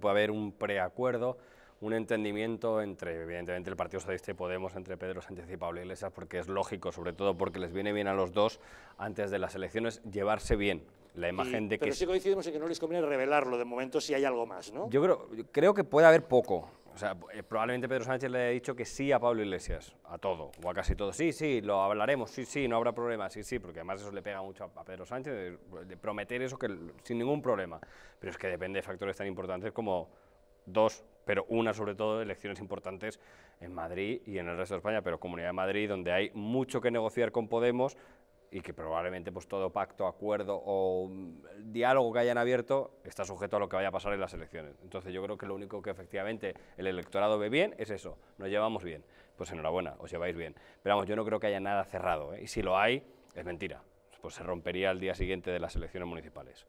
puede haber un preacuerdo, un entendimiento entre, evidentemente, el Partido Socialista y Podemos, entre Pedro Sánchez y Pablo Iglesias, porque es lógico, sobre todo porque les viene bien a los dos, antes de las elecciones, llevarse bien. La imagen de que... Pero sí coincidimos en que no les conviene revelarlo de momento si hay algo más, ¿no? Yo creo, creo que puede haber poco sea, eh, probablemente Pedro Sánchez le haya dicho que sí a Pablo Iglesias, a todo, o a casi todo. Sí, sí, lo hablaremos, sí, sí, no habrá problema, sí, sí, porque además eso le pega mucho a, Pedro Sánchez, de, prometer eso que sin ningún problema. Pero es que depende de factores tan importantes como dos, pero una sobre todo, elecciones importantes en Madrid y en el resto de España, pero Comunidad de Madrid, donde hay mucho que negociar con Podemos, y que probablemente pues todo pacto, acuerdo o mm, diálogo que hayan abierto está sujeto a lo que vaya a pasar en las elecciones. Entonces yo creo que lo único que efectivamente el electorado ve bien es eso, nos llevamos bien. Pues enhorabuena, os lleváis bien. Pero vamos, yo no creo que haya nada cerrado, ¿eh? y si lo hay, es mentira. Pues se rompería el día siguiente de las elecciones municipales.